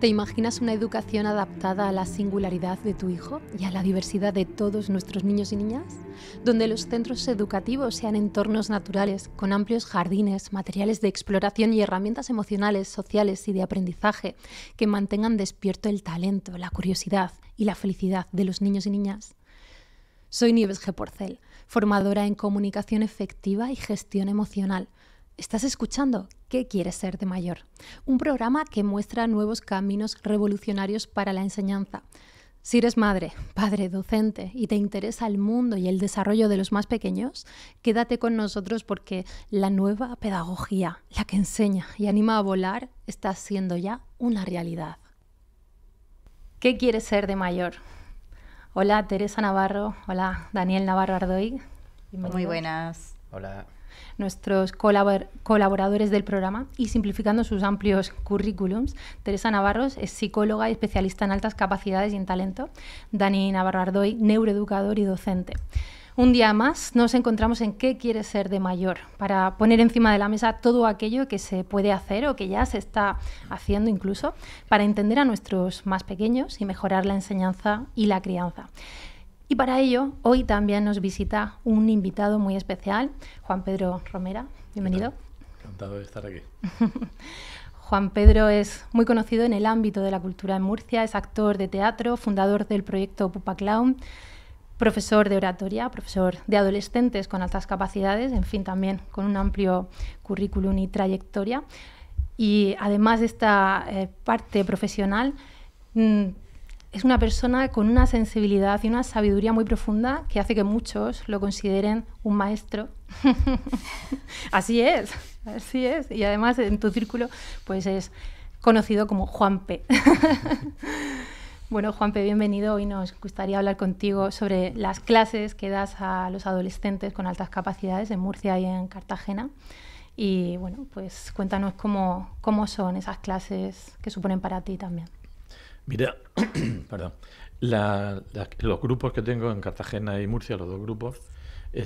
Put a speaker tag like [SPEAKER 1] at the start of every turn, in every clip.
[SPEAKER 1] ¿Te imaginas una educación adaptada a la singularidad de tu hijo y a la diversidad de todos nuestros niños y niñas? Donde los centros educativos sean entornos naturales, con amplios jardines, materiales de exploración y herramientas emocionales, sociales y de aprendizaje que mantengan despierto el talento, la curiosidad y la felicidad de los niños y niñas. Soy Nieves G. Porcel, formadora en comunicación efectiva y gestión emocional Estás escuchando ¿Qué quieres ser de mayor? Un programa que muestra nuevos caminos revolucionarios para la enseñanza. Si eres madre, padre, docente y te interesa el mundo y el desarrollo de los más pequeños, quédate con nosotros porque la nueva pedagogía, la que enseña y anima a volar, está siendo ya una realidad. ¿Qué quieres ser de mayor? Hola Teresa Navarro, hola Daniel Navarro Ardoy. Muy buenas. Hola nuestros colaboradores del programa y simplificando sus amplios currículums. Teresa Navarros es psicóloga y especialista en altas capacidades y en talento. Dani Navarro Ardoy, neuroeducador y docente. Un día más nos encontramos en qué quiere ser de mayor, para poner encima de la mesa todo aquello que se puede hacer o que ya se está haciendo incluso, para entender a nuestros más pequeños y mejorar la enseñanza y la crianza. Y para ello, hoy también nos visita un invitado muy especial, Juan Pedro Romera. Bienvenido.
[SPEAKER 2] Encantado de estar aquí.
[SPEAKER 1] Juan Pedro es muy conocido en el ámbito de la cultura en Murcia, es actor de teatro, fundador del proyecto Pupa Clown, profesor de oratoria, profesor de adolescentes con altas capacidades, en fin, también con un amplio currículum y trayectoria. Y además de esta eh, parte profesional, mm, es una persona con una sensibilidad y una sabiduría muy profunda que hace que muchos lo consideren un maestro. así es, así es. Y además en tu círculo pues es conocido como Juanpe. bueno, Juanpe, bienvenido. Hoy nos gustaría hablar contigo sobre las clases que das a los adolescentes con altas capacidades en Murcia y en Cartagena. Y bueno, pues cuéntanos cómo, cómo son esas clases que suponen para ti también.
[SPEAKER 2] Mira, perdón, los grupos que tengo en Cartagena y Murcia, los dos grupos,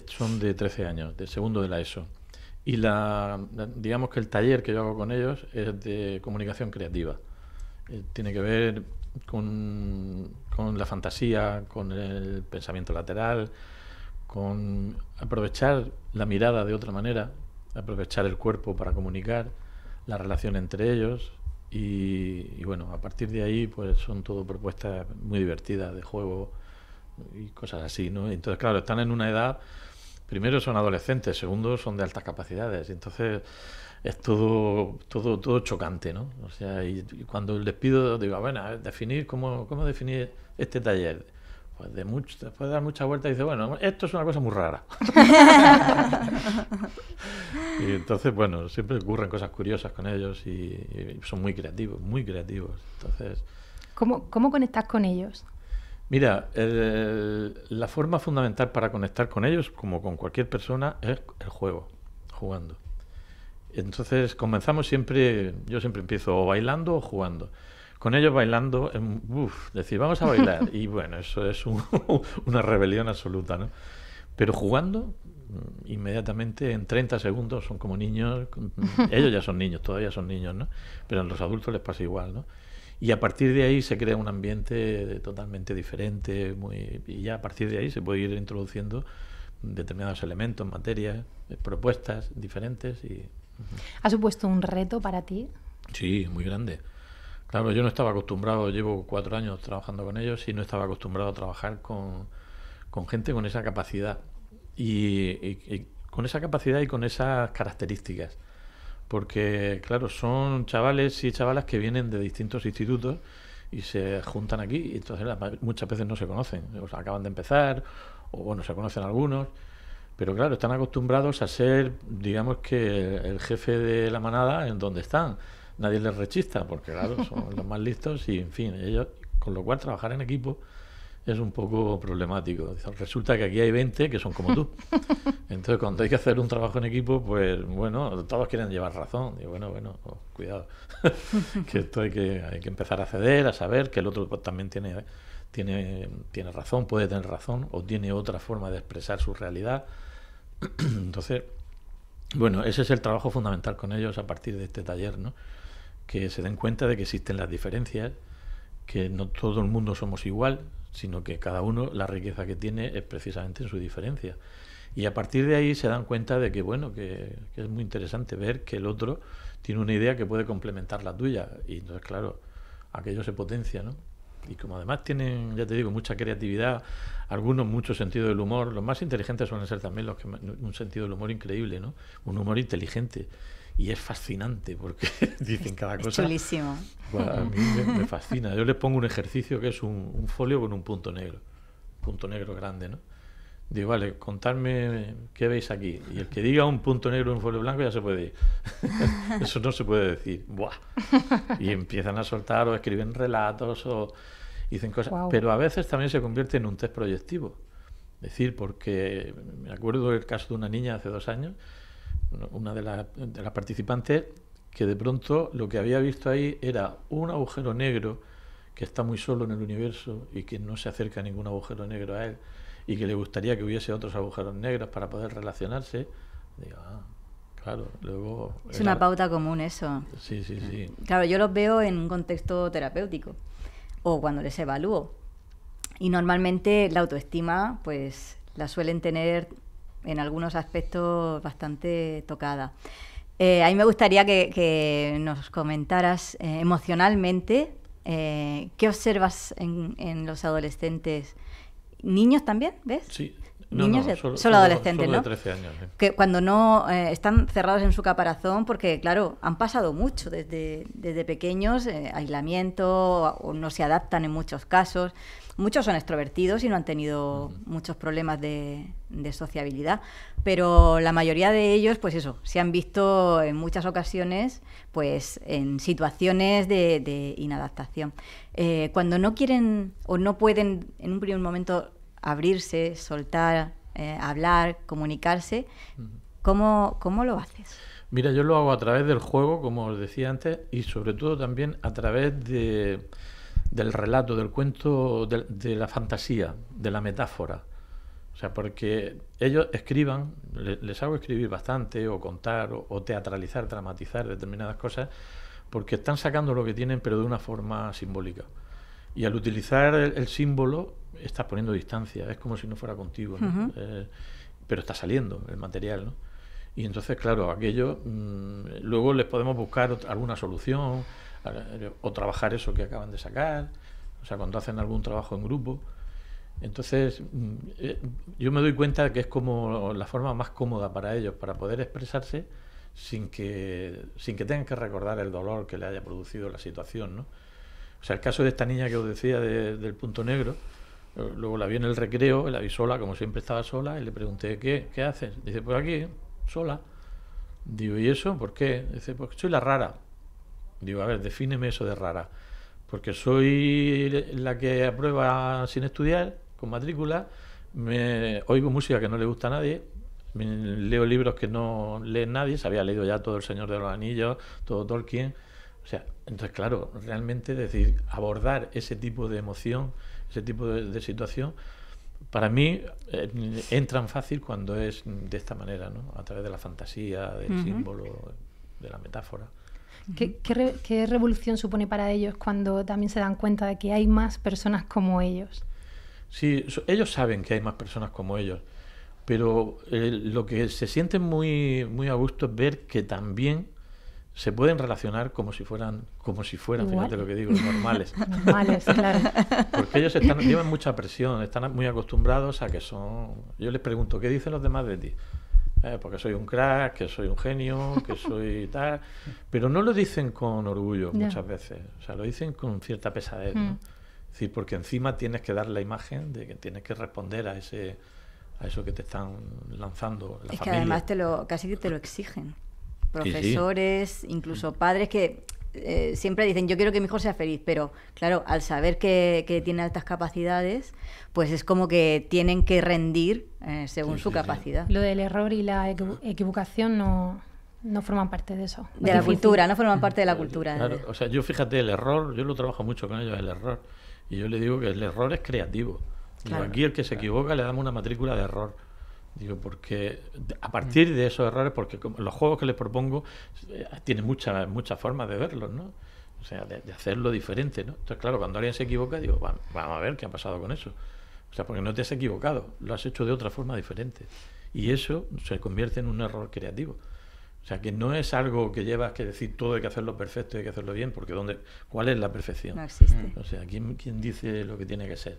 [SPEAKER 2] son de 13 años, del segundo de la ESO. Y la, digamos que el taller que yo hago con ellos es de comunicación creativa. Eh, tiene que ver con, con, la fantasía, con el pensamiento lateral, con aprovechar la mirada de otra manera, aprovechar el cuerpo para comunicar, la relación entre ellos, y, bueno, a partir de ahí pues son todo propuestas muy divertidas de juego y cosas así, ¿no? Entonces, claro, están en una edad, primero son adolescentes, segundo son de altas capacidades, entonces es todo, todo, todo chocante, ¿no? O sea, y, cuando les pido, digo, bueno, definir, cómo, ¿cómo definir este taller? Después pues de, mucho, después de dar muchas vueltas, dice, bueno, esto es una cosa muy rara. y entonces, bueno, siempre ocurren cosas curiosas con ellos y, son muy creativos, muy creativos. Entonces...
[SPEAKER 1] ¿Cómo, cómo conectas con ellos?
[SPEAKER 2] Mira, la forma fundamental para conectar con ellos, como con cualquier persona, es el juego, jugando. Entonces comenzamos siempre, yo siempre empiezo o bailando o jugando con ellos bailando, em, uff, decir, vamos a bailar. Y bueno, eso es una rebelión absoluta, ¿no? Pero jugando, mm, inmediatamente en 30 segundos son como niños, ellos ya son niños, todavía son niños, ¿no? Pero a los adultos les pasa igual, ¿no? Y a partir de ahí se crea un ambiente totalmente diferente, muy, y ya a partir de ahí se puede ir introduciendo determinados elementos, materias, eh, propuestas diferentes. Y...
[SPEAKER 1] ¿Ha supuesto un reto para ti?
[SPEAKER 2] Sí, muy grande. Claro, yo no estaba acostumbrado, llevo cuatro años trabajando con ellos y no estaba acostumbrado a trabajar con, gente con esa capacidad. Y, con esa capacidad y con esas características. Porque, claro, son chavales y chavalas que vienen de distintos institutos y se juntan aquí y entonces muchas veces no se conocen. O sea, acaban de empezar o, bueno, se conocen algunos. Pero claro, están acostumbrados a ser, digamos que, el jefe de la manada en donde están nadie les rechista, porque claro, son los más listos y en fin, ellos, con lo cual trabajar en equipo es un poco problemático. Resulta que aquí hay 20 que son como tú. Entonces, cuando hay que hacer un trabajo en equipo, pues bueno, todos quieren llevar razón. Y bueno, bueno, oh, cuidado, que esto hay que, hay que empezar a ceder, a saber que el otro pues, también tiene, tiene, tiene razón, puede tener razón, o tiene otra forma de expresar su realidad. Entonces, bueno, ese es el trabajo fundamental con ellos a partir de este taller, ¿no? que se den cuenta de que existen las diferencias, que no todo el mundo somos igual, sino que cada uno la riqueza que tiene es precisamente en su diferencia. Y a partir de ahí se dan cuenta de que, bueno, que, es muy interesante ver que el otro tiene una idea que puede complementar la tuya. Y entonces, claro, aquello se potencia, ¿no? Y como además tienen, ya te digo, mucha creatividad, algunos mucho sentido del humor, los más inteligentes suelen ser también los que un sentido del humor increíble, ¿no? Un humor inteligente y es fascinante porque dicen cada cosa. Chulísimo. Bueno, a mí me, fascina. Yo les pongo un ejercicio que es un, folio con un punto negro, punto negro grande, ¿no? Digo, vale, contadme qué veis aquí. Y el que diga un punto negro en un folio blanco ya se puede ir. Eso no se puede decir. Buah. Y empiezan a soltar o escriben relatos o dicen cosas. Pero a veces también se convierte en un test proyectivo. Es decir, porque me acuerdo del caso de una niña hace dos años una de, las participantes, que de pronto lo que había visto ahí era un agujero negro que está muy solo en el universo y que no se acerca a ningún agujero negro a él y que le gustaría que hubiese otros agujeros negros para poder relacionarse. Digo, ah, claro, luego... Es una pauta común eso. Sí, sí, sí.
[SPEAKER 3] Claro, yo los veo en un contexto terapéutico o cuando les evalúo. Y normalmente la autoestima, pues la suelen tener en algunos aspectos bastante tocada. Eh, a mí me gustaría que, nos comentaras eh, emocionalmente eh, qué observas en, en, los adolescentes. ¿Niños también? ¿Ves? Sí niños, solo, adolescentes, ¿no? Que cuando no eh, están cerrados en su caparazón, porque claro, han pasado mucho desde, desde pequeños, eh, aislamiento, no se adaptan en muchos casos. Muchos son extrovertidos y no han tenido muchos problemas de, de, sociabilidad, pero la mayoría de ellos, pues eso, se han visto en muchas ocasiones, pues en situaciones de, inadaptación. Eh, cuando no quieren o no pueden en un primer momento abrirse, soltar, eh, hablar, comunicarse. ¿Cómo, lo haces?
[SPEAKER 2] Mira, yo lo hago a través del juego, como os decía antes, y sobre todo también a través de, del relato, del cuento, de, la fantasía, de la metáfora. O sea, porque ellos escriban, les hago escribir bastante, o contar, o, teatralizar, dramatizar determinadas cosas, porque están sacando lo que tienen, pero de una forma simbólica. Y al utilizar el símbolo, estás poniendo distancia, es como si no fuera contigo, eh, pero está saliendo el material, ¿no? Y entonces, claro, aquello, mm, luego les podemos buscar alguna solución o trabajar eso que acaban de sacar, o sea, cuando hacen algún trabajo en grupo. Entonces, mm, eh, yo me doy cuenta que es como la forma más cómoda para ellos, para poder expresarse sin que, sin que tengan que recordar el dolor que le haya producido la situación, ¿no? O sea, el caso de esta niña que os decía del punto negro, Luego la vi en el recreo, la vi sola, como siempre estaba sola, y le pregunté, ¿qué, qué haces? Dice, pues aquí, sola. Digo, ¿y eso? ¿Por qué? Dice, porque soy la rara. Digo, a ver, defíneme eso de rara. Porque soy la que aprueba sin estudiar, con matrícula, me, oigo música que no le gusta a nadie, leo libros que no lee nadie, se había leído ya todo El Señor de los Anillos, todo Tolkien. O sea, entonces, claro, realmente decir, abordar ese tipo de emoción ese tipo de, situación, para mí eh, entran fácil cuando es de esta manera, ¿no? a través de la fantasía, del símbolo, de la metáfora.
[SPEAKER 1] ¿Qué, revolución supone para ellos cuando también se dan cuenta de que hay más personas como ellos?
[SPEAKER 2] Sí, ellos saben que hay más personas como ellos, pero eh, lo que se sienten muy, muy a gusto es ver que también se pueden relacionar como si fueran, como si fueran, fíjate lo que digo, normales. normales, claro. Porque ellos están, llevan mucha presión, están muy acostumbrados a que son. Yo les pregunto, ¿qué dicen los demás de ti? Eh, porque soy un crack, que soy un genio, que soy tal. Pero no lo dicen con orgullo muchas veces, o sea, lo dicen con cierta pesadez. Hmm. Es decir, porque encima tienes que dar la imagen de que tienes que responder a ese a eso que te están lanzando. La es que además
[SPEAKER 3] te lo, casi que te lo exigen profesores, incluso padres que eh, siempre dicen, yo quiero que mi hijo sea feliz, pero claro, al saber que, tiene altas capacidades, pues es como que tienen que rendir eh, según su capacidad.
[SPEAKER 1] Lo del error y la equivocación no, forman parte de eso. De la cultura, no forman
[SPEAKER 3] parte de la cultura.
[SPEAKER 2] o sea, yo fíjate, el error, yo lo trabajo mucho con ellos, el error. Y yo le digo que el error es creativo. aquí el que se equivoca le damos una matrícula de error. Digo, porque a partir de esos errores, porque los juegos que les propongo tiene eh, tienen muchas formas de verlos, ¿no? O sea, de, hacerlo diferente, ¿no? Entonces, claro, cuando alguien se equivoca, digo, vamos, a ver qué ha pasado con eso. O sea, porque no te has equivocado, lo has hecho de otra forma diferente. Y eso se convierte en un error creativo. O sea, que no es algo que llevas que decir todo hay que hacerlo perfecto, y hay que hacerlo bien, porque ¿dónde, ¿cuál es la perfección? No O sea, ¿quién, ¿quién dice lo que tiene que ser?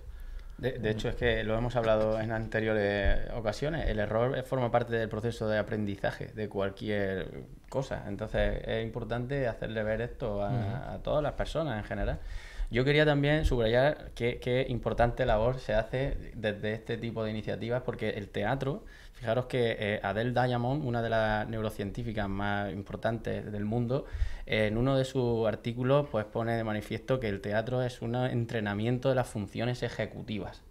[SPEAKER 4] De, hecho, es que lo hemos hablado en anteriores ocasiones. El error forma parte del proceso de aprendizaje de cualquier cosa. Entonces, es importante hacerle ver esto a, todas las personas en general. Yo quería también subrayar qué importante labor se hace desde este tipo de iniciativas, porque el teatro Fijaros que eh, Adele Diamond, una de las neurocientíficas más importantes del mundo, en uno de sus artículos pues, pone de manifiesto que el teatro es un entrenamiento de las funciones ejecutivas,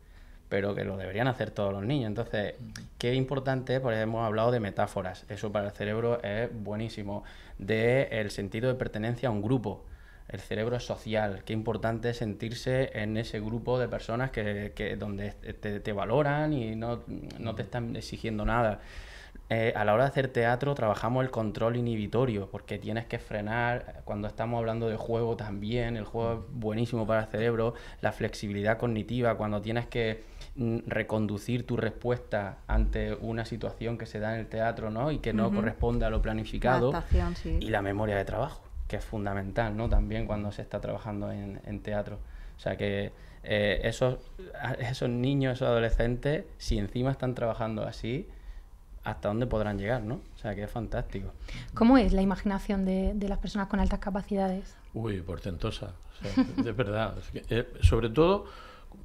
[SPEAKER 4] pero que lo deberían hacer todos los niños. Entonces, qué importante, porque hemos hablado de metáforas, eso para el cerebro es buenísimo, del el sentido de pertenencia a un grupo el cerebro es social, qué importante es sentirse en ese grupo de personas que, donde te, valoran y no, no, te están exigiendo nada. Eh, a la hora de hacer teatro trabajamos el control inhibitorio, porque tienes que frenar, cuando estamos hablando de juego también, el juego es buenísimo para el cerebro, la flexibilidad cognitiva, cuando tienes que mm, reconducir tu respuesta ante una situación que se da en el teatro ¿no? y que no corresponde a lo planificado, y la memoria de trabajo que es fundamental, ¿no? También cuando se está trabajando en, teatro. O sea que eh, esos, niños, esos adolescentes, si encima están trabajando así, hasta dónde podrán llegar, ¿no? O sea, que es fantástico.
[SPEAKER 1] ¿Cómo es la imaginación de, las personas con altas capacidades?
[SPEAKER 4] Uy, portentosa,
[SPEAKER 2] de verdad. Eh, sobre todo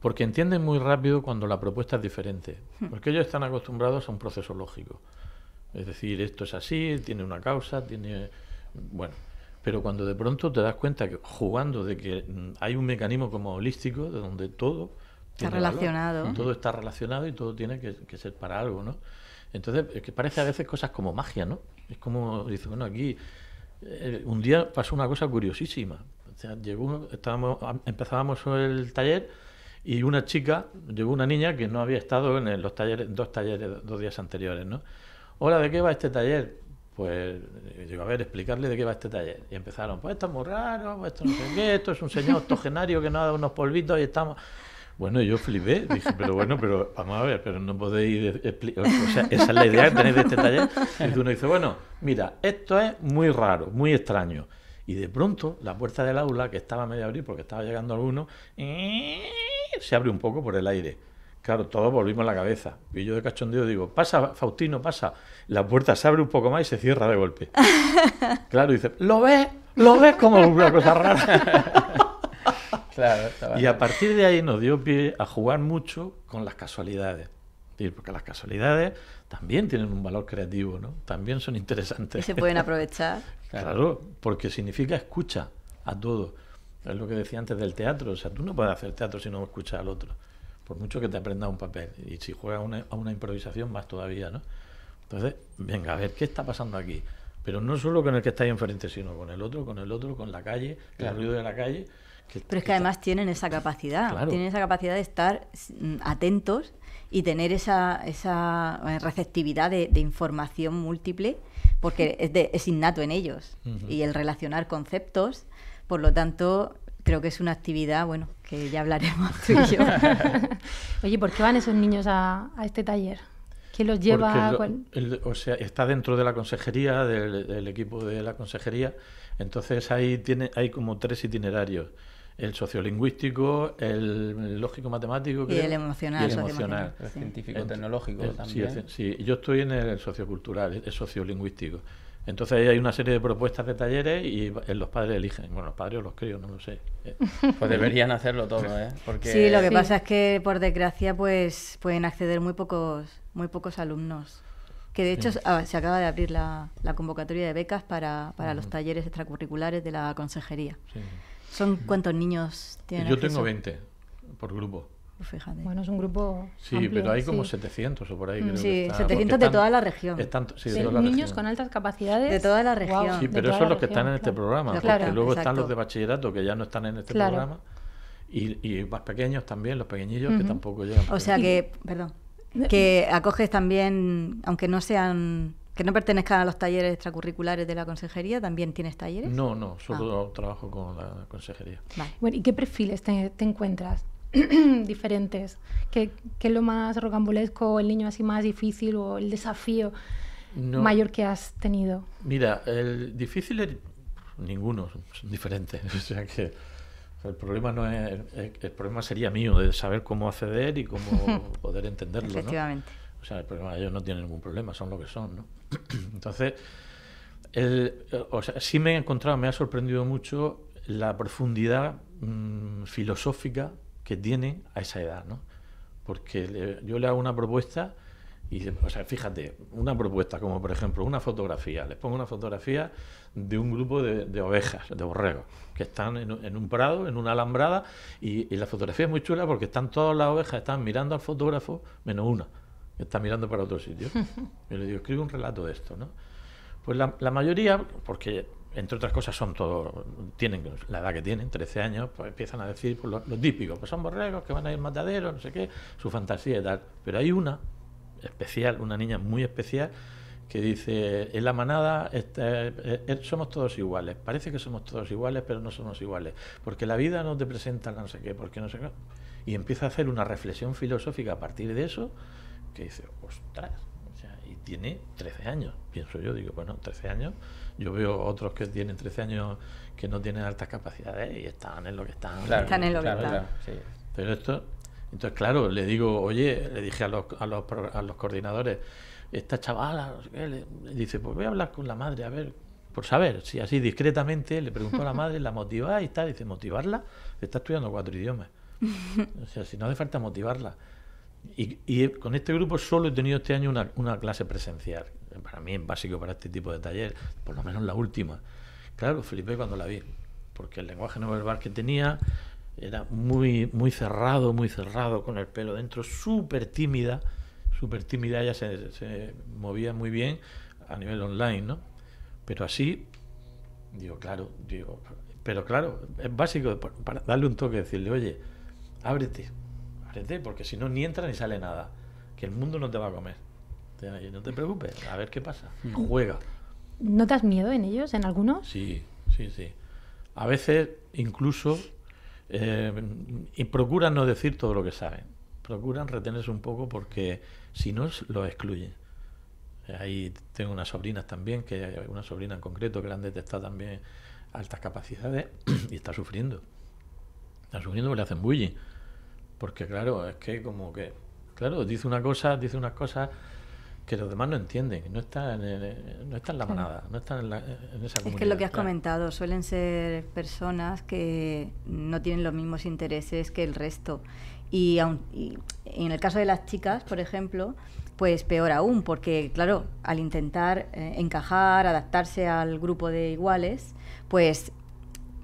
[SPEAKER 2] porque entienden muy rápido cuando la propuesta es diferente, hmm. porque ellos están acostumbrados a un proceso lógico. Es decir, esto es así, tiene una causa, tiene... Bueno, pero cuando de pronto te das cuenta que jugando de que mm, hay un mecanismo como holístico, de donde todo
[SPEAKER 3] está relacionado. todo
[SPEAKER 2] está relacionado y todo tiene que, ser para algo, ¿no? Entonces, que parece a veces cosas como magia, ¿no? Es como, dice, bueno, aquí eh, un día pasó una cosa curiosísima. llegó, estábamos, empezábamos el taller y una chica, llegó una niña que no había estado en los talleres, dos talleres, dos días anteriores, ¿no? Hola, ¿de qué va este taller? Pues eh, digo, a ver, explicarle de qué va este taller. Y empezaron, pues esto es muy raro, pues esto no sé qué, esto es un señor octogenario que nos ha dado unos polvitos y estamos... Bueno, yo flipé, dije, pero bueno, pero vamos a ver, pero no podéis explicar, o sea, esa es la idea que tenéis de este taller. Y uno dice, bueno, mira, esto es muy raro, muy extraño. Y de pronto, la puerta del aula, que estaba medio abierta porque estaba llegando alguno, se abre un poco por el aire Claro, todos volvimos la cabeza. Y yo de cachondeo digo, pasa, Faustino, pasa. La puerta se abre un poco más y se cierra de golpe. Claro, dice, ¿lo ves? ¿Lo ves como una cosa rara?
[SPEAKER 4] y a partir
[SPEAKER 2] de ahí nos dio pie a jugar mucho con las casualidades. Porque las casualidades también tienen un valor creativo, ¿no? También son interesantes. Y se pueden
[SPEAKER 3] aprovechar.
[SPEAKER 2] claro, porque significa escucha a todo. Es lo que decía antes del teatro. O sea, tú no puedes hacer teatro si no escuchas al otro por mucho que te aprenda un papel. Y si juegas a una improvisación, más todavía, ¿no? Entonces, venga, a ver, ¿qué está pasando aquí? Pero no solo con el que está ahí enfrente, sino con el otro, con el otro, con la calle, el ruido de la calle. Pero
[SPEAKER 3] es que, además tienen esa capacidad, tienen esa capacidad de estar mm, atentos y tener esa, esa eh, receptividad de, información múltiple, porque es, innato en ellos. Y el relacionar conceptos, por lo tanto, creo que es una actividad, bueno, que ya hablaremos y yo. Oye, ¿por qué van esos niños
[SPEAKER 1] a, este taller? ¿Quién los lleva?
[SPEAKER 2] el, o sea, está dentro de la consejería, del, equipo de la consejería. Entonces ahí tiene, hay como tres itinerarios. El sociolingüístico, el lógico matemático. y el emocional. Y el científico tecnológico también. sí, yo estoy en el sociocultural, el sociolingüístico. Entonces ahí hay una serie de propuestas de talleres y eh, los padres eligen. Bueno, los padres o los críos, no lo sé.
[SPEAKER 1] Pues deberían hacerlo todo, ¿eh? Sí, lo que pasa
[SPEAKER 3] es que por desgracia pues pueden acceder muy pocos, muy pocos alumnos. Que de hecho ah, se acaba de abrir la, convocatoria de becas para, para los talleres extracurriculares de la consejería. ¿Son cuántos niños tienen? Yo
[SPEAKER 2] tengo 20 por grupo.
[SPEAKER 3] Bueno, es un
[SPEAKER 1] grupo. Sí, pero hay como 700 o por ahí. Mm, sí, 700 de toda la región. niños con altas capacidades.
[SPEAKER 3] De toda la región. sí, pero esos son los que están en este programa. porque luego están los de
[SPEAKER 2] bachillerato que ya no están en este programa. Y, más pequeños también, los pequeñillos que tampoco llegan. O sea
[SPEAKER 3] que, perdón, que acoges también, aunque no sean que no pertenezcan a los talleres extracurriculares de la consejería, ¿también tienes talleres? No, no, solo
[SPEAKER 2] ah. trabajo con la consejería. Vale.
[SPEAKER 1] Bueno, ¿y qué perfiles te encuentras? diferentes. ¿Qué, es lo más rocambolesco, el niño así más difícil o el desafío mayor que has tenido?
[SPEAKER 2] Mira, el difícil es ninguno, son diferentes. O sea que el problema no es el, problema sería mío de saber cómo acceder y cómo poder entenderlo. Efectivamente. O sea, el problema ellos no tienen ningún problema, son lo que son, Entonces, el, o sea, sí me he encontrado, me ha sorprendido mucho la profundidad mm, filosófica que tiene a esa edad, ¿no? Porque yo le hago una propuesta y, o sea, fíjate, una propuesta como, por ejemplo, una fotografía. Les pongo una fotografía de un grupo de, ovejas, de borregos, que están en, un prado, en una alambrada, y, la fotografía es muy chula porque están todas las ovejas, están mirando al fotógrafo, menos una, que está mirando para otro sitio. Y le digo, escribe un relato de esto, ¿no? Pues la mayoría, porque entre otras cosas, son todos, tienen la edad que tienen, 13 años, pues empiezan a decir pues, lo, típico, pues son borregos que van a ir matadero no sé qué, su fantasía y tal. Pero hay una especial, una niña muy especial, que dice, en la manada este, eh, eh, somos todos iguales, parece que somos todos iguales, pero no somos iguales, porque la vida no te presenta no sé qué, porque no sé qué. Y empieza a hacer una reflexión filosófica a partir de eso, que dice, ostras, o sea, y tiene 13 años, pienso yo, digo, bueno, 13 años yo veo otros que tienen 13 años que no tienen altas capacidades y están en lo
[SPEAKER 4] que están. están en
[SPEAKER 2] lo que están. Pero esto, entonces claro, le digo, oye, le dije a los, coordinadores, esta chavala, le, dice, pues voy a hablar con la madre, a ver, por saber, si así discretamente le pregunto a la madre, la motiva y está dice, motivarla, está estudiando cuatro idiomas. O sea, si no hace falta motivarla. Y, con este grupo solo he tenido este año una clase presencial, para mí es básico para este tipo de taller, por lo menos la última. Claro, flipé cuando la vi, porque el lenguaje no verbal que tenía era muy, muy cerrado, muy cerrado, con el pelo dentro, súper tímida, súper tímida, ella se, movía muy bien a nivel online, ¿no? Pero así, digo, claro, digo, pero claro, es básico para darle un toque, decirle, oye, ábrete, ábrete, porque si no, ni entra ni sale nada, que el mundo no te va a comer no te preocupes, a ver qué pasa. Mm. Juega.
[SPEAKER 1] ¿No ¿Notas miedo en ellos, en algunos?
[SPEAKER 2] Sí, sí, sí. A veces incluso eh, y procuran no decir todo lo que saben. Procuran retenerse un poco porque si no los excluyen. Ahí tengo unas sobrinas también, que hay una sobrina en concreto que le han detectado también altas capacidades y está sufriendo. Está sufriendo porque le hacen bullying. Porque claro, es que como que, claro, dice una cosa, dice unas cosas que los demás no entienden, no están en, eh, no están la manada, no están en, esa comunidad. Es que lo que has
[SPEAKER 3] comentado, suelen ser personas que no tienen los mismos intereses que el resto. Y, en el caso de las chicas, por ejemplo, pues peor aún, porque claro, al intentar eh, encajar, adaptarse al grupo de iguales, pues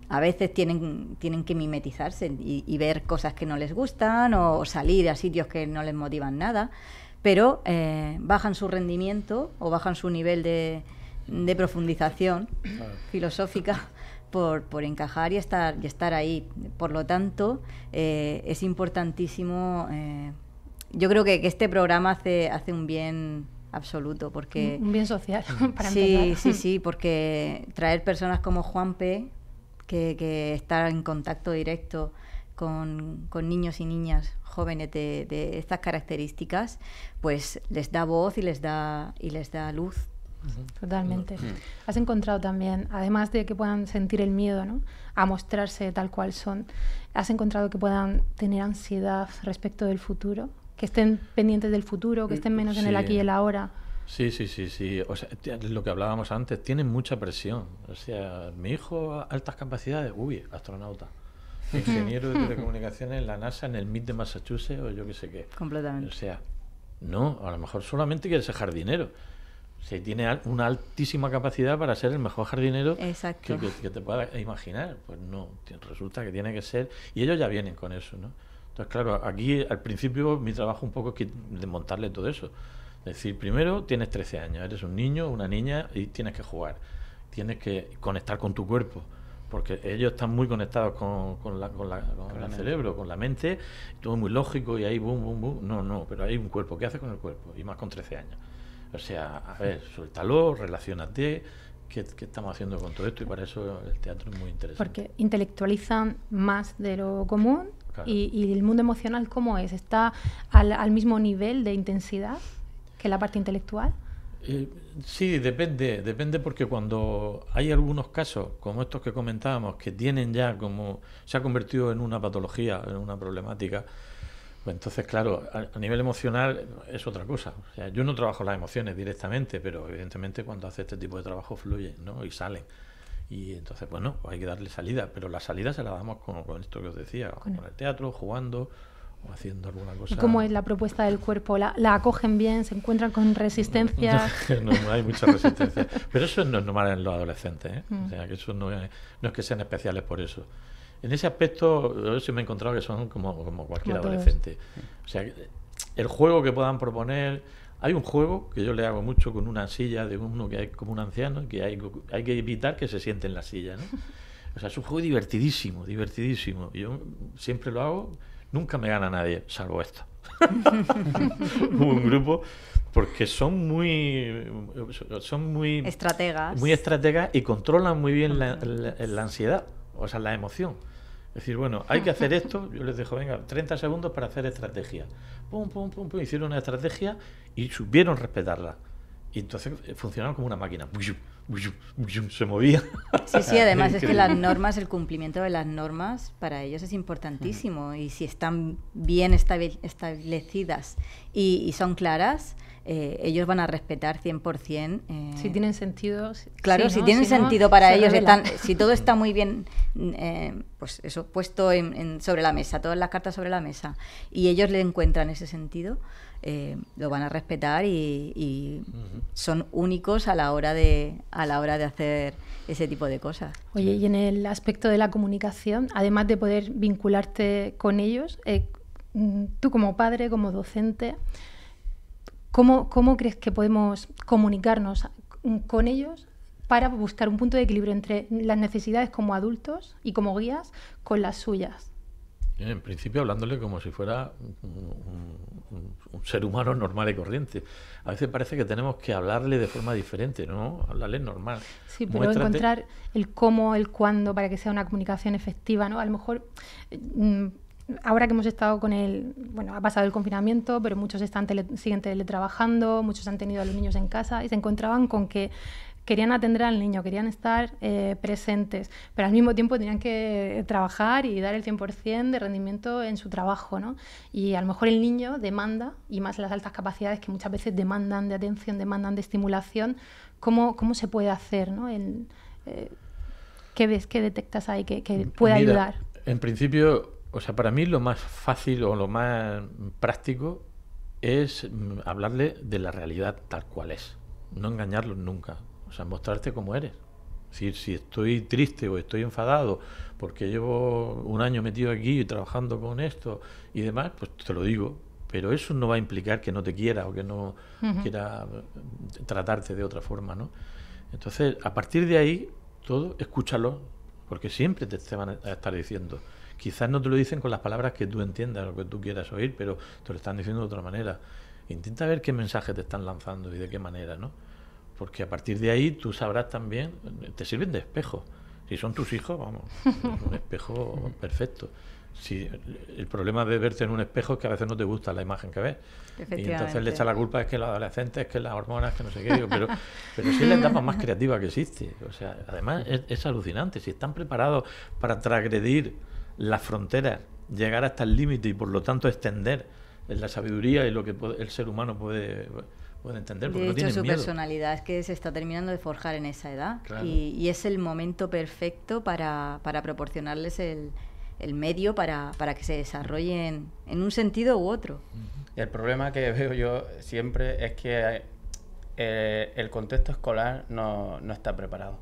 [SPEAKER 3] a veces tienen, tienen que mimetizarse y, y ver cosas que no les gustan o salir a sitios que no les motivan nada pero eh, bajan su rendimiento o bajan su nivel de, profundización filosófica por, encajar y estar, ahí. Por lo tanto, eh, es importantísimo. Eh, yo creo que, este programa hace, un bien absoluto porque un
[SPEAKER 1] bien social para sí sí
[SPEAKER 3] sí porque traer personas como Juan P que, que en contacto directo con, niños y niñas jóvenes de, estas características, pues les da voz y les da, y les da luz. Totalmente. Mm.
[SPEAKER 1] Has encontrado también, además de que puedan sentir el miedo ¿no? a mostrarse tal cual son, has encontrado que puedan tener ansiedad respecto del futuro, que estén pendientes del futuro, que eh, estén menos en el aquí y el ahora.
[SPEAKER 2] Sí, sí, sí, sí. lo que hablábamos antes, tienen mucha presión. O sea, mi hijo, altas capacidades, uy, astronauta ingeniero de telecomunicaciones en la NASA, en el MIT de Massachusetts o yo qué sé qué. Completamente. O sea, no, a lo mejor solamente ...quieres ser jardinero. ...si tiene una altísima capacidad para ser el mejor jardinero que, te puedas imaginar. Pues no, resulta que tiene que ser. Y ellos ya vienen con eso, ¿no? Entonces, claro, aquí al principio mi trabajo un poco es desmontarle todo eso. Es decir, primero tienes 13 años, eres un niño, una niña y tienes que jugar. Tienes que conectar con tu cuerpo porque ellos están muy conectados con, el cerebro, con la mente, todo muy lógico y ahí boom, boom, boom. No, no, pero hay un cuerpo. ¿Qué hace con el cuerpo? Y más con 13 años. O sea, a ver, suéltalo, relacionate, ¿Qué, estamos haciendo con todo esto y para eso el teatro es muy interesante. Porque
[SPEAKER 1] intelectualizan más de lo común y, el mundo emocional, ¿cómo es? ¿Está al, al, mismo nivel de intensidad que la parte intelectual?
[SPEAKER 2] sí, depende, depende porque cuando hay algunos casos, como estos que comentábamos, que tienen ya como, se ha convertido en una patología, en una problemática, pues entonces, claro, a, nivel emocional es otra cosa. yo no trabajo las emociones directamente, pero evidentemente cuando hace este tipo de trabajo fluyen ¿no? y salen. Y entonces, bueno, pues hay que darle salida, pero la salida se la damos como con esto que os decía, con, el teatro, jugando, haciendo alguna cosa. ¿Cómo es
[SPEAKER 1] la propuesta del cuerpo? ¿La, acogen bien? ¿Se encuentran con resistencia?
[SPEAKER 2] no, hay mucha resistencia. Pero eso no es normal en los adolescentes. ¿eh? Mm. O sea, que eso no es, que sean especiales por eso. En ese aspecto, yo sí me he encontrado que son como, como cualquier adolescente. O sea, el juego que puedan proponer. Hay un juego que yo le hago mucho con una silla de uno que hay como un anciano, que hay, que evitar que se siente en la silla. O sea, es un juego divertidísimo, divertidísimo. Yo siempre lo hago nunca me gana nadie, salvo esto. un grupo porque son muy son muy estrategas muy estrategas y controlan muy bien la, ansiedad o sea la emoción es decir bueno hay que hacer esto yo les dejo venga 30 segundos para hacer estrategia pum pum, pum hicieron una estrategia y supieron respetarla y entonces eh, funcionaban como una máquina. Se movía. Sí, sí, además es que las normas,
[SPEAKER 3] el cumplimiento de las normas para ellos es importantísimo. Y si están bien establecidas y, son claras, eh, ellos van a respetar 100%. Eh, si tienen sentido. Claro, si tienen sentido para ellos, están, si todo está muy bien, mm, pues eso, puesto sobre la mesa, todas las cartas sobre la mesa, y ellos le encuentran ese sentido, eh, lo van a respetar y, son únicos a la hora de a la hora de hacer ese tipo de cosas.
[SPEAKER 1] Oye, y en el aspecto de la comunicación, además de poder vincularte con ellos, eh, tú como padre, como docente, ¿cómo crees que podemos comunicarnos con ellos para buscar un punto de equilibrio entre las necesidades como adultos y como guías con las suyas?
[SPEAKER 2] en principio hablándole como si fuera un, ser humano normal y corriente. A veces parece que tenemos que hablarle de forma diferente, ¿no? Hablarle normal.
[SPEAKER 1] Sí, pero encontrar el cómo, el cuándo, para que sea una comunicación efectiva, ¿no? A lo mejor... Mm, ahora que hemos estado con el, bueno, ha pasado el confinamiento, pero muchos están tele, siguen teletrabajando, muchos han tenido a los niños en casa y se encontraban con que querían atender al niño, querían estar eh, presentes, pero al mismo tiempo tenían que trabajar y dar el 100% de rendimiento en su trabajo. ¿no? Y a lo mejor el niño demanda, y más las altas capacidades que muchas veces demandan de atención, demandan de estimulación, ¿cómo, cómo se puede hacer? ¿no? Eh, ¿Qué ves, qué detectas ahí que, puede ayudar?
[SPEAKER 2] En principio, o sea, para mí lo más fácil o lo más práctico es mm, hablarle de la realidad tal cual es. No engañarlos nunca. O sea, mostrarte cómo eres. Si, si estoy triste o estoy enfadado porque llevo un año metido aquí y trabajando con esto y demás, pues te lo digo. Pero eso no va a implicar que no te quiera o que no quiera eh, tratarte de otra forma, ¿no? Entonces, a partir de ahí, todo, escúchalo, porque siempre te, te van a estar diciendo. Quizás no te lo dicen con las palabras que tú entiendas o que tú quieras oír, pero te lo están diciendo de otra manera. Intenta ver qué mensaje te están lanzando y de qué manera, ¿no? porque a partir de ahí tú sabrás también, te sirven de espejo. Si son tus hijos, vamos, un espejo perfecto. Si, el problema de verte en un espejo es que a veces no te gusta la imagen que ves. Y entonces le echa la culpa es que los adolescentes, es que las hormonas, que no sé qué. pero, pero sí es la etapa más creativa que existe. O sea, además es, alucinante. Si están preparados para transgredir las fronteras, llegar hasta el límite y por lo tanto extender la sabiduría y lo que el ser humano puede entender de hecho, su personalidad
[SPEAKER 3] es que se está terminando de forjar en esa edad y, es el momento perfecto para, para proporcionarles el, el medio para, para, que se desarrollen en un sentido u otro.
[SPEAKER 4] El problema que veo yo siempre es que eh, el contexto escolar no, no está preparado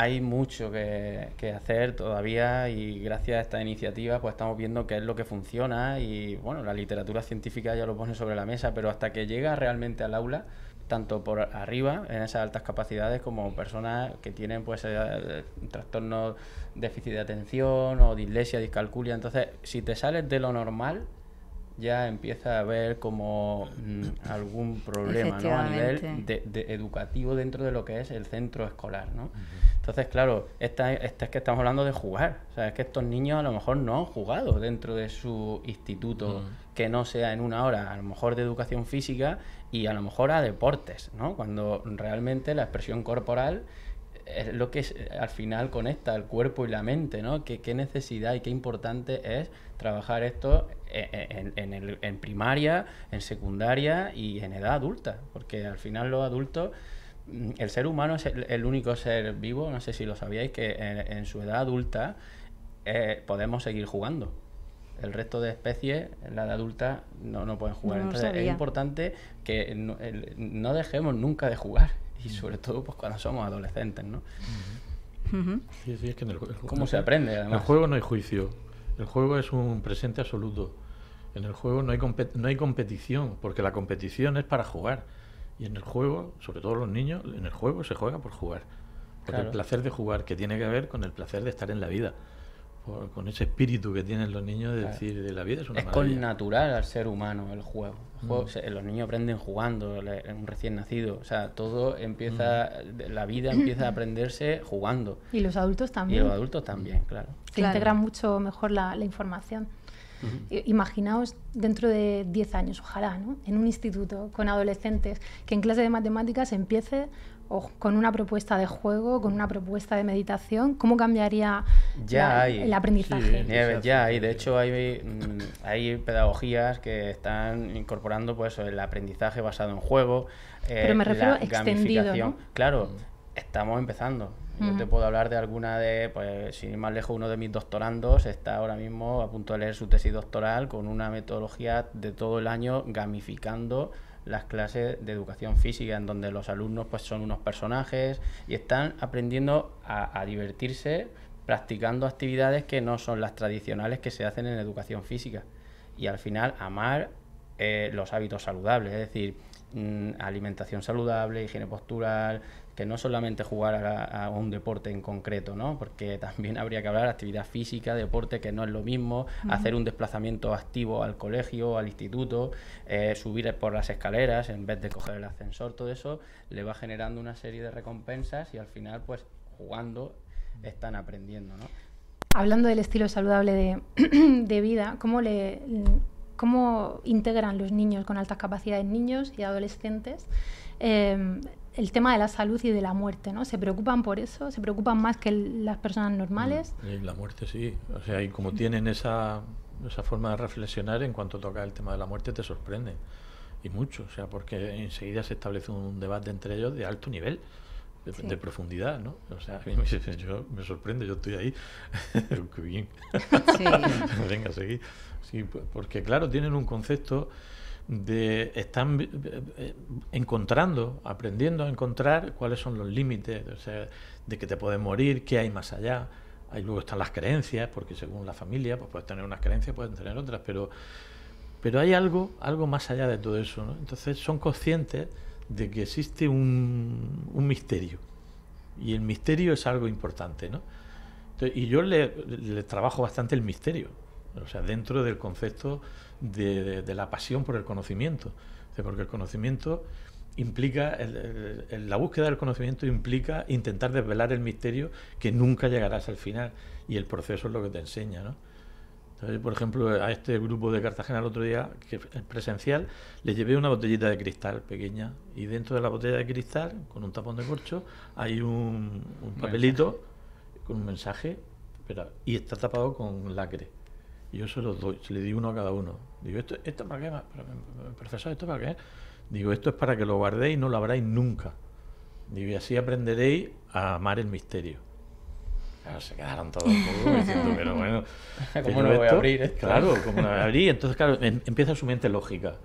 [SPEAKER 4] hay mucho que, hacer todavía y gracias a esta iniciativa pues estamos viendo qué es lo que funciona y bueno, la literatura científica ya lo pone sobre la mesa, pero hasta que llega realmente al aula, tanto por arriba, en esas altas capacidades, como personas que tienen pues eh, trastorno déficit de atención o dislexia, discalculia, entonces si te sales de lo normal, ya empieza a haber como mm, algún problema ¿no? a nivel de, educativo dentro de lo que es el centro escolar. ¿no? Entonces, claro, esta, es que estamos hablando de jugar. O es que estos niños a lo mejor no han jugado dentro de su instituto, que no sea en una hora, a lo mejor de educación física y a lo mejor a deportes, ¿no? cuando realmente la expresión corporal es lo que eh, al final conecta el cuerpo y la mente, ¿no? ¿Qué, necesidad y qué importante es trabajar esto e, e, en, primaria, en secundaria y en edad adulta? Porque al final los adultos, mm, el ser humano es el, único ser vivo, no sé si lo sabíais, que en, su edad adulta eh, podemos seguir jugando el resto de especies, la edad adulta, no, no pueden jugar. Entonces es importante que no, dejemos nunca de jugar y sobre todo pues cuando somos adolescentes, ¿no? ¿Cómo se aprende? En el
[SPEAKER 2] juego no hay juicio, el juego es un presente absoluto. En el juego no hay, no hay competición, porque la competición es para jugar. Y en el juego, sobre todo los niños, en el juego se juega por jugar. Por el placer de jugar, que tiene que ver con el placer de estar en la vida con ese espíritu que tienen los niños de decir de la vida es una Es
[SPEAKER 4] natural al ser humano el juego. Mm. los niños aprenden jugando, un recién nacido. O sea, todo empieza, mm. la vida empieza a aprenderse jugando.
[SPEAKER 1] Y los adultos también. Y los
[SPEAKER 4] adultos también, claro.
[SPEAKER 1] Se integra mucho mejor la, información. Imaginaos dentro de 10 años, ojalá, ¿no? en un instituto con adolescentes, que en clase de matemáticas empiece o con una propuesta de juego, con una propuesta de meditación, ¿cómo cambiaría el aprendizaje?
[SPEAKER 4] ya hay, de hecho mm, hay, pedagogías que están incorporando pues, el aprendizaje basado en juego, eh, Pero me refiero a extendido, Claro, mm. estamos empezando. Yo te mm. puedo hablar de alguna de, pues, sin ir más lejos, uno de mis doctorandos está ahora mismo a punto de leer su tesis doctoral con una metodología de todo el año gamificando las clases de educación física, en donde los alumnos pues son unos personajes y están aprendiendo a, divertirse practicando actividades que no son las tradicionales que se hacen en educación física. Y al final amar eh, los hábitos saludables, es decir, mm, alimentación saludable, higiene postural, que no solamente jugar a, un deporte en concreto, ¿no? Porque también habría que hablar de actividad física, deporte que no es lo mismo, hacer un desplazamiento activo al colegio, al instituto, eh, subir por las escaleras en vez de coger el ascensor, todo eso le va generando una serie de recompensas y al final, pues jugando están aprendiendo,
[SPEAKER 1] Hablando del estilo saludable de, vida, ¿cómo le integran los niños con altas capacidades, niños y adolescentes, eh, el tema de la salud y de la muerte, ¿no? ¿Se preocupan por eso? ¿Se preocupan más que las personas normales?
[SPEAKER 2] Mm, la muerte sí. O sea, y como tienen esa, forma de reflexionar en cuanto toca el tema de la muerte, te sorprende. Y mucho, o sea, porque enseguida se establece un debate entre ellos de alto nivel. De, profundidad, ¿no? O sea, me, yo, me sorprende, yo estoy ahí. Qué bien. Venga, seguí. Sí, porque claro, tienen un concepto de están eh, eh, encontrando, aprendiendo a encontrar cuáles son los límites, de que te puedes morir, qué hay más allá. Ahí luego están las creencias, porque según la familia, pues puedes tener unas creencias, puedes tener otras, pero, pero hay algo, algo más allá de todo eso. Entonces son conscientes de que existe un, un, misterio. Y el misterio es algo importante, ¿no? y yo le, le trabajo bastante el misterio o sea, dentro del concepto de, la pasión por el conocimiento. porque el conocimiento implica, la búsqueda del conocimiento implica intentar desvelar el misterio que nunca llegarás al final y el proceso es lo que te enseña, ¿no? por ejemplo, a este grupo de Cartagena el otro día, que presencial, le llevé una botellita de cristal pequeña y dentro de la botella de cristal, con un tapón de corcho, hay un, papelito con un mensaje pero, y está tapado con lacre. Y yo se los doy, le di uno a cada uno. Digo, ¿esto, esto para qué? Profesor, ¿esto para qué? Digo, esto es para que lo guardéis y no lo abráis nunca. Digo, y así aprenderéis a amar el misterio. Claro, se quedaron todos diciendo, pero bueno. ¿Cómo no voy a abrir Claro, ¿cómo no Entonces, claro, em, empieza su mente lógica.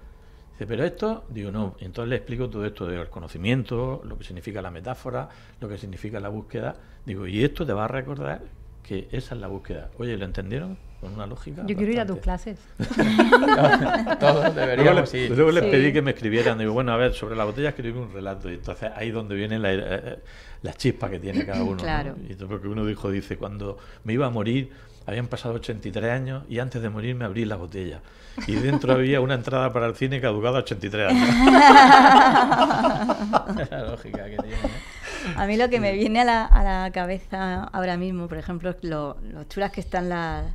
[SPEAKER 2] Dice, pero esto, digo, no. Entonces le explico todo esto del conocimiento, lo que significa la metáfora, lo que significa la búsqueda. Digo, y esto te va a recordar que esa es la búsqueda. Oye, ¿lo entendieron? Pues una lógica. Yo
[SPEAKER 1] quiero ir a tus clases. todos, Luego, les pedí que
[SPEAKER 2] me escribieran. bueno, a ver, sobre la botella escribí un relato. Y entonces ahí es donde viene la, chispas eh, eh, chispa que tiene cada uno. Claro. Y todo que uno dijo, dice, cuando me iba a morir, habían pasado 83 años y antes de morir me abrí la botella. Y dentro había una entrada para el cine caducada a 83 años.
[SPEAKER 3] la lógica que tiene. A mí lo que me viene a la, cabeza ahora mismo, por ejemplo, lo, los chulas que están las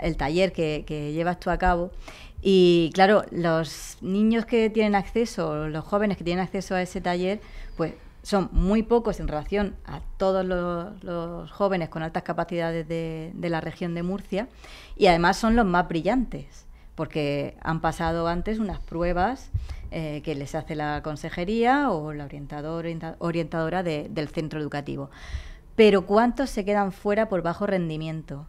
[SPEAKER 3] el taller que, llevas tú a cabo. Y claro, los niños que tienen acceso, los jóvenes que tienen acceso a ese taller, pues son muy pocos en relación a todos los, jóvenes con altas capacidades de, la región de Murcia y además son los más brillantes porque han pasado antes unas pruebas eh, que les hace la consejería o la orientadora del centro educativo. Pero ¿cuántos se quedan fuera por bajo rendimiento?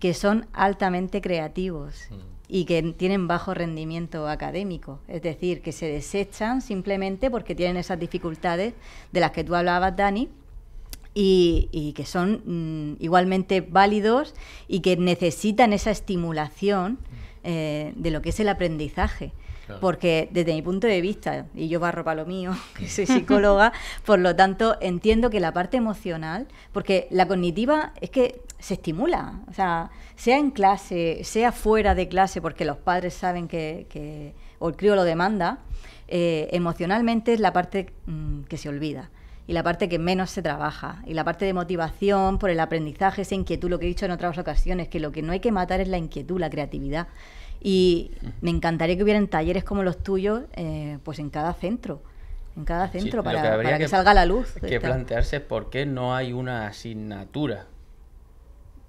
[SPEAKER 3] que son altamente creativos mm. y que tienen bajo rendimiento académico, es decir, que se desechan simplemente porque tienen esas dificultades de las que tú hablabas, Dani, y, que son mm, igualmente válidos y que necesitan esa estimulación mm. eh, de lo que es el aprendizaje. Porque desde mi punto de vista, y yo barro para lo mío, que soy psicóloga, por lo tanto entiendo que la parte emocional, porque la cognitiva es que se estimula, o sea, sea en clase, sea fuera de clase, porque los padres saben que, o el crío lo demanda, eh, emocionalmente es la parte mm, que se olvida y la parte que menos se trabaja y la parte de motivación por el aprendizaje, esa inquietud, lo que he dicho en otras ocasiones, que lo que no hay que matar es la inquietud, la creatividad. Y me encantaría que hubieran talleres como los tuyos, eh, pues en cada centro en cada centro para, que, para que, salga la luz. Que plantearse
[SPEAKER 4] por qué no hay una asignatura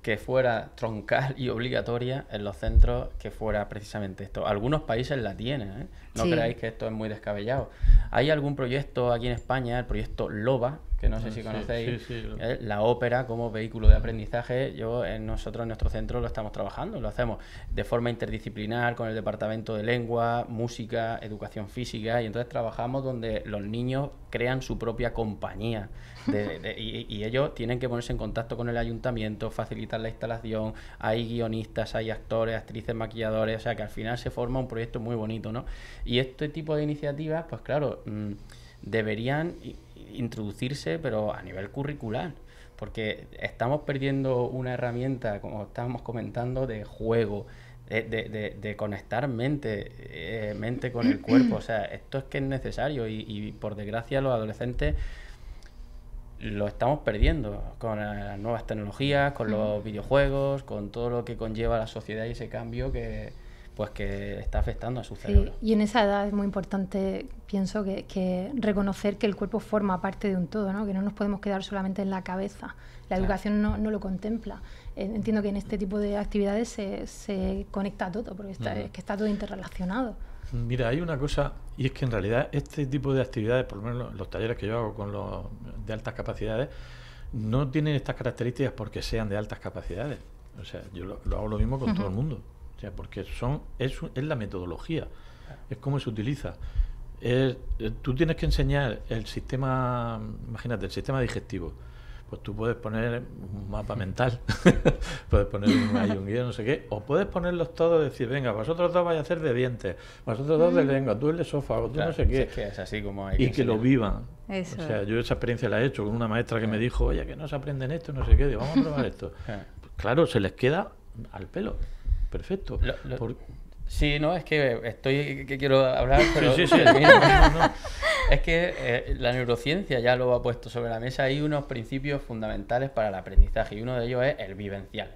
[SPEAKER 4] que fuera troncal y obligatoria en los centros que fuera precisamente esto. Algunos países la tienen, ¿eh? no creáis que esto es muy descabellado. Mm. Hay algún proyecto aquí en España, el proyecto LOBA, que no sé si conocéis, eh, la ópera como vehículo de aprendizaje, yo en eh, nosotros en nuestro centro lo estamos trabajando, lo hacemos de forma interdisciplinar con el departamento de lengua, música, educación física y entonces trabajamos donde los niños crean su propia compañía y, ellos tienen que ponerse en contacto con el ayuntamiento, facilitar la instalación, hay guionistas, hay actores, actrices, maquilladores, o sea que al final se forma un proyecto muy bonito, ¿no? Y este tipo de iniciativas, pues claro, mm, deberían introducirse, pero a nivel curricular, porque estamos perdiendo una herramienta, como estábamos comentando, de juego, de, conectar mente, eh, mente con el cuerpo. O sea, esto es que es necesario y por desgracia los adolescentes lo estamos perdiendo con las nuevas tecnologías, con los videojuegos, con todo lo que conlleva la sociedad y ese cambio que, pues que está afectando a su cerebro.
[SPEAKER 1] y en esa edad es muy importante, pienso, que, reconocer que el cuerpo forma parte de un todo, ¿no? que no nos podemos quedar solamente en la cabeza. La educación no, no, lo contempla. Entiendo que en este tipo de actividades se, se conecta todo, porque está, es que está todo interrelacionado.
[SPEAKER 2] Mira, hay una cosa, y es que en realidad este tipo de actividades, por lo menos los talleres que yo hago con los de altas capacidades, no tienen estas características porque sean de altas capacidades. O sea, yo lo, hago lo mismo con todo el mundo porque son, es, es la metodología, es cómo se utiliza. Eh, tú tienes que enseñar el sistema, imagínate, el sistema digestivo. Pues tú puedes poner un mapa mental, puedes poner un, no sé qué, o puedes ponerlos todos y decir, venga, vosotros dos vais a hacer de dientes, vosotros dos de mm. lengua, tú el
[SPEAKER 4] esófago, tú
[SPEAKER 3] no
[SPEAKER 2] sé
[SPEAKER 4] qué. así y
[SPEAKER 2] que lo vivan. O sea, yo esa experiencia la he hecho con una maestra que me dijo, oye, que no se aprenden esto, no sé qué, vamos a probar esto. Pues claro, se les queda al
[SPEAKER 4] pelo perfecto. Sí, no, es que estoy que quiero hablar,
[SPEAKER 3] pero es
[SPEAKER 4] que eh, la neurociencia ya lo ha puesto sobre la mesa. Hay unos principios fundamentales para el aprendizaje y uno de ellos es el vivencial.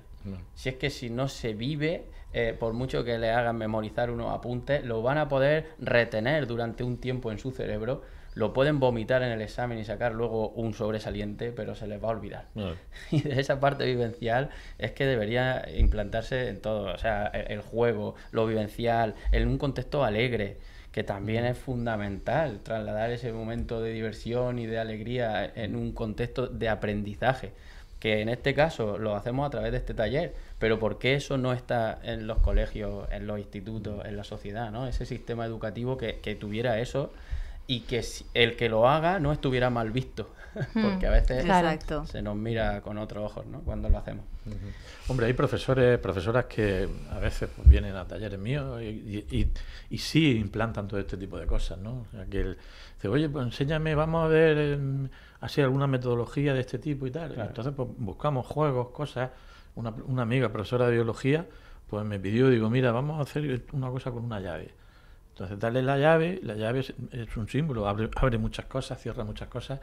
[SPEAKER 4] Si es que si no se vive, eh, por mucho que le hagan memorizar unos apuntes, lo van a poder retener durante un tiempo en su cerebro lo pueden vomitar en el examen y sacar luego un sobresaliente, pero se les va a olvidar. Y de esa parte vivencial es que debería implantarse en todo, o sea, e-, el, juego, lo vivencial, en un contexto alegre que también es fundamental trasladar ese momento de diversión y de alegría en un contexto de aprendizaje, que en este caso lo hacemos a través de este taller, pero ¿por qué eso no está en los colegios, en los institutos, en la sociedad? ¿no? Ese sistema educativo que tuviera eso y que el que lo haga no estuviera mal visto, hmm. porque a veces se nos mira con otros ojos ¿no? cuando lo hacemos.
[SPEAKER 2] Hombre, hay profesores, profesoras que a veces pues, vienen a talleres míos y, sí implantan todo este tipo de cosas, ¿no? que el, dice, oye, pues enséñame, vamos a ver em, así alguna metodología de este tipo y tal. Entonces pues, buscamos juegos, cosas. Una, una amiga, profesora de biología, pues me pidió, digo, mira, vamos a hacer una cosa con una llave. Entonces, darle la llave, la llave es, un símbolo, abre, muchas cosas, cierra muchas cosas,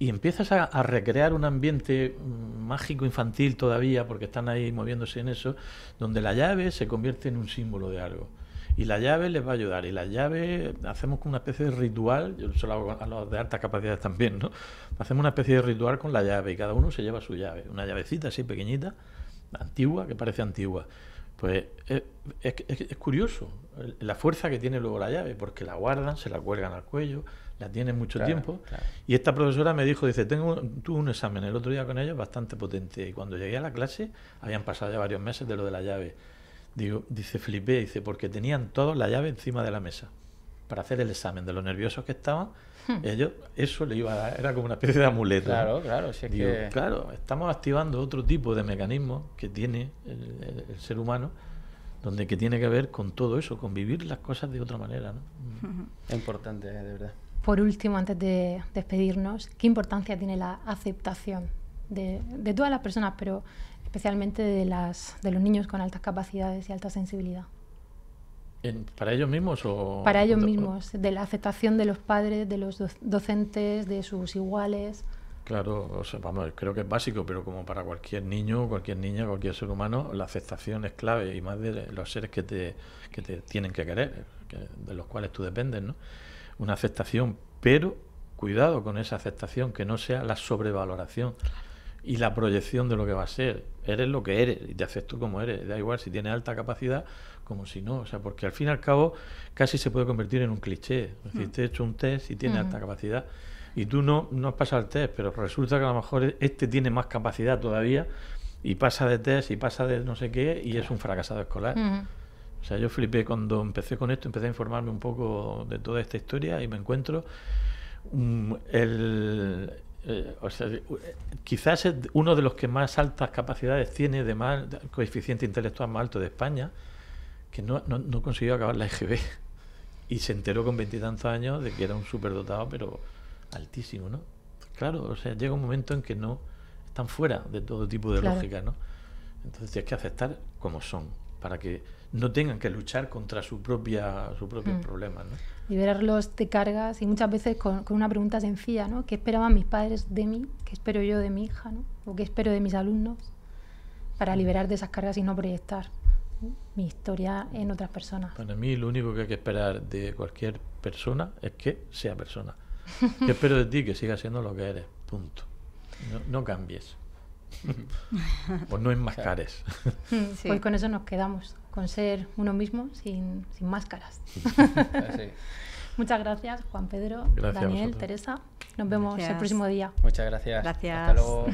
[SPEAKER 2] y empiezas a, recrear un ambiente mm, mágico infantil todavía, porque están ahí moviéndose en eso, donde la llave se convierte en un símbolo de algo. Y la llave les va a ayudar. Y la llave hacemos como una especie de ritual, yo se lo hago a los de altas capacidades también, ¿no? Hacemos una especie de ritual con la llave y cada uno se lleva su llave. Una llavecita así pequeñita, antigua, que parece antigua. Pues eh, es, curioso la fuerza que tiene luego la llave, porque la guardan, se la cuelgan al cuello, la tienen mucho tiempo. Y esta profesora me dijo, dice, tengo tuve un examen el otro día con ellos bastante potente y cuando llegué a la clase habían pasado ya varios meses de lo de la llave. Digo, dice, flipé, dice, porque tenían todos la llave encima de la mesa para hacer el examen de los nerviosos que estaban, hmm. eso le iba era como una especie de amuleto. Claro, claro, es claro, estamos activando otro tipo de mecanismo que tiene el, ser humano, donde que tiene que ver con todo eso, con vivir las cosas de otra manera.
[SPEAKER 3] Hmm.
[SPEAKER 4] Es importante, eh, de verdad.
[SPEAKER 1] Por último, antes de despedirnos, ¿qué importancia tiene la aceptación de, todas las personas, pero especialmente de los niños con altas capacidades y alta sensibilidad?
[SPEAKER 2] ¿Para ellos mismos o...? Para ellos mismos,
[SPEAKER 1] de la aceptación de los padres, de los docentes, de sus iguales.
[SPEAKER 2] Claro, vamos, creo que es básico, pero como para cualquier niño, cualquier niña, cualquier ser humano, la aceptación es clave y más de los seres que te, te tienen que querer, de los cuales tú dependes, ¿no? Una aceptación, pero cuidado con esa aceptación, que no sea la sobrevaloración y la proyección de lo que va a ser. Eres lo que eres y te acepto como eres. Da igual si tienes alta capacidad como si no. O sea, porque al fin y al cabo casi se puede convertir en un cliché. Es decir, mm. te he hecho un test y tiene alta capacidad y tú no, no has pasado el test, pero resulta que a lo mejor e-, este tiene más capacidad todavía y pasa de test y pasa de no sé qué y es un fracasado escolar. O sea, yo flipé cuando empecé con esto, empecé a informarme un poco de toda esta historia y me encuentro el, eh, o sea, eh, quizás es uno de los que más altas capacidades tiene, de más coeficiente intelectual más alto de España, que no, consiguió acabar la EGB. Y se enteró con veintitantos años de que era un superdotado, pero altísimo, ¿no? Claro, o sea, llega un momento en que no están fuera de todo tipo de lógica, ¿no? Entonces tienes que aceptar como son, para que no tengan que luchar contra su propia, sus propios mm. problemas, ¿no?
[SPEAKER 1] liberarlos de cargas y muchas veces con, una pregunta sencilla, ¿no? ¿Qué esperaban mis padres de mí? ¿Qué espero yo de mi hija? ¿O qué espero de mis alumnos? Para liberar de esas cargas y no proyectar mi historia en otras personas.
[SPEAKER 2] Para mí lo único que hay que esperar de cualquier persona es que sea persona. Que espero de ti que sigas siendo lo que eres, punto. No, no cambies. pues no en máscares
[SPEAKER 1] Pues con eso nos quedamos, con ser uno mismo sin, máscaras. Muchas gracias, Juan Pedro, Daniel, Teresa. Nos vemos el próximo día. Muchas gracias. Gracias. Hasta luego.